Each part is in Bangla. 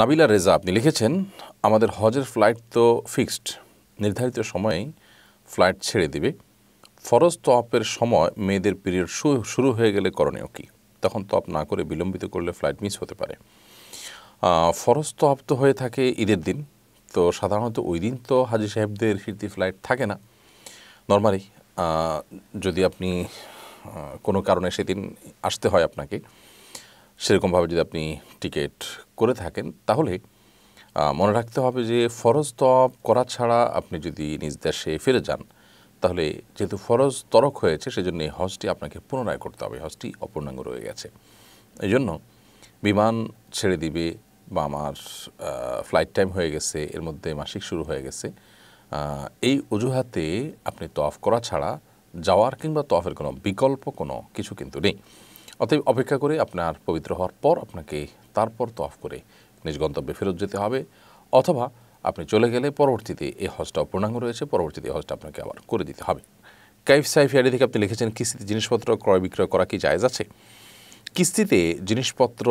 নাবিলা রেজা আপনি লিখেছেন আমাদের হজের ফ্লাইট তো ফিক্সড নির্ধারিত সময়েই ফ্লাইট ছেড়ে দিবে ফরজ তপের সময় মেয়েদের পিরিয়ড শুরু হয়ে গেলে করণীয় কি তখন তপ না করে বিলম্বিত করলে ফ্লাইট মিস হতে পারে ফরজ তপ তো হয়ে থাকে ঈদের দিন তো সাধারণত ওই দিন তো হাজি সাহেবদের ফিরতি ফ্লাইট থাকে না নর্মালি যদি আপনি কোনো কারণে সেদিন আসতে হয় আপনাকে সেরকমভাবে যদি আপনি টিকিট করে থাকেন তাহলে মনে রাখতে হবে যে ফরজ তব করা ছাড়া আপনি যদি নিজ দেশে ফিরে যান তাহলে যেহেতু ফরজ তরক হয়েছে সেজন্য এই হজটি আপনাকে পুনরায় করতে হবে হজটি অপূর্ণাঙ্গ রয়ে গেছে এই জন্য বিমান ছেড়ে দিবে বা আমার ফ্লাইট টাইম হয়ে গেছে এর মধ্যে মাসিক শুরু হয়ে গেছে এই অজুহাতে আপনি তফ করা ছাড়া যাওয়ার কিংবা তফের কোনো বিকল্প কোনো কিছু কিন্তু নেই অতএব অপেক্ষা করে আপনার পবিত্র হওয়ার পর আপনাকে তারপর তফ করে নিজ গন্তব্যে ফেরত যেতে হবে অথবা আপনি চলে গেলে পরবর্তীতে এই হজটা অপূর্ণাঙ্গ রয়েছে পরবর্তীতে এই হজটা আপনাকে আবার করে দিতে হবে কাইফ সাইফ ইয়ারি থেকে আপনি লিখেছেন কিস্তিতে জিনিসপত্র ক্রয় বিক্রয় করা কি জায়জ আছে কিস্তিতে জিনিসপত্র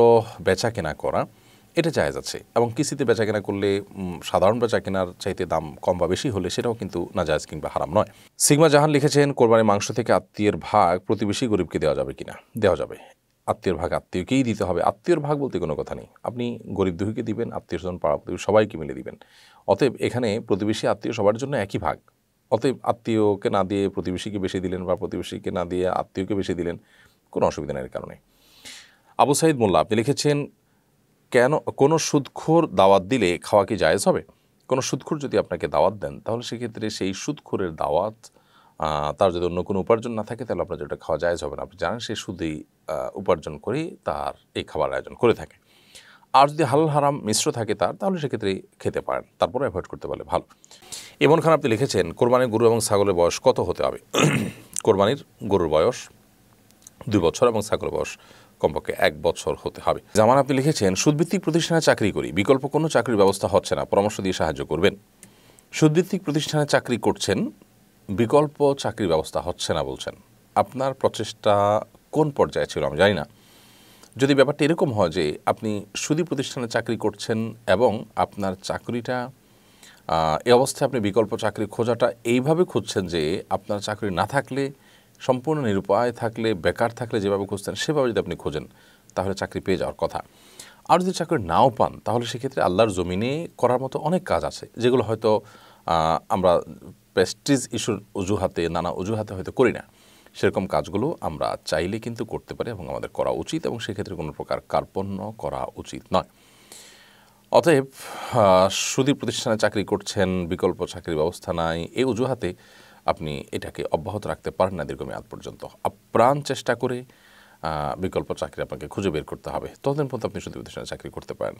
বেচা কেনা করা এটা জায়জ আছে এবং কিস্তিতে বেচা কেনা করলে সাধারণ বেচা কেনার চাইতে দাম কম বা বেশি হলে সেটাও কিন্তু নাজায়জ কিংবা হারাম নয় সিগমা জাহান লিখেছেন কোরবানির মাংস থেকে আত্মীয়ের ভাগ প্রতিবেশী গরিবকে দেওয়া যাবে কিনা দেওয়া যাবে আত্মীয়ের ভাগ আত্মীয়কেই দিতে হবে আত্মীয়র ভাগ বলতে কোনো কথা নেই আপনি গরিব দুহীকে দিবেন আত্মীয় স্বজন পাড়া প্রতিবেশী সবাইকে মিলে দিবেন অতএব এখানে প্রতিবেশী আত্মীয় সবার জন্য একই ভাগ অতএব আত্মীয়কে না দিয়ে প্রতিবেশীকে বেশি দিলেন বা প্রতিবেশীকে না দিয়ে আত্মীয়কে বেশি দিলেন কোনো অসুবিধা নেই কারণে আবু সাইদ মোল্লা আপনি লিখেছেন কেন কোনো সুদখোর দাওয়াত দিলে খাওয়া কি জায়েজ হবে কোনো সুদখোর যদি আপনাকে দাওয়াত দেন তাহলে সেক্ষেত্রে সেই সুদখোরের দাওয়াত তার যদি অন্য কোনো উপার্জন না থাকে তাহলে আপনার যেটা খাওয়া জায়েজ হবে না আপনি জানেন সে সুদেই উপার্জন করেই তার এই খাবার আয়োজন করে থাকে আর যদি হাল হারাম মিশ্র থাকে তার তাহলে সেক্ষেত্রে খেতে পারেন তারপরে অ্যাভয়েড করতে পারলে ভালো এমন খান আপনি লিখেছেন কোরবানির গরু এবং ছাগলের বয়স কত হতে হবে কোরবানির গরুর বয়স দুই বছর এবং ছাগলের বয়স কমপক্ষে এক বছর হতে হবে জামান আপনি লিখেছেন সুদভিত্তিক প্রতিষ্ঠানে চাকরি করি বিকল্প কোনো চাকরির ব্যবস্থা হচ্ছে না পরামর্শ দিয়ে সাহায্য করবেন সুদভিত্তিক প্রতিষ্ঠানে চাকরি করছেন বিকল্প চাকরির ব্যবস্থা হচ্ছে না বলছেন আপনার প্রচেষ্টা কোন পর্যায়ে ছিল আমি জানি না যদি ব্যাপারটা এরকম হয় যে আপনি সুদী প্রতিষ্ঠানে চাকরি করছেন এবং আপনার চাকরিটা এ অবস্থায় আপনি বিকল্প চাকরি খোঁজাটা এইভাবে খুঁজছেন যে আপনার চাকরি না থাকলে সম্পূর্ণ নিরুপায় থাকলে বেকার থাকলে যেভাবে খুঁজতেন সেভাবে যদি আপনি খোঁজেন তাহলে চাকরি পেয়ে যাওয়ার কথা আর যদি চাকরি নাও পান তাহলে সেক্ষেত্রে আল্লাহর জমিনে করার মতো অনেক কাজ আছে যেগুলো হয়তো আমরা প্রেস্টিজ ইস্যুর অজুহাতে নানা অজুহাতে হয়তো করি না সেরকম কাজগুলো আমরা চাইলে কিন্তু করতে পারি এবং আমাদের করা উচিত এবং সেক্ষেত্রে কোনো প্রকার কার্পণ্য করা উচিত নয় অতএব সুদী প্রতিষ্ঠানে চাকরি করছেন বিকল্প চাকরির ব্যবস্থা নাই এই অজুহাতে আপনি এটাকে অব্যাহত রাখতে পারেন না দীর্ঘমেয়াদ পর্যন্ত আপ্রাণ চেষ্টা করে বিকল্প চাকরি আপনাকে খুঁজে বের করতে হবে ততদিন পর্যন্ত আপনি শুধু চাকরি করতে পারেন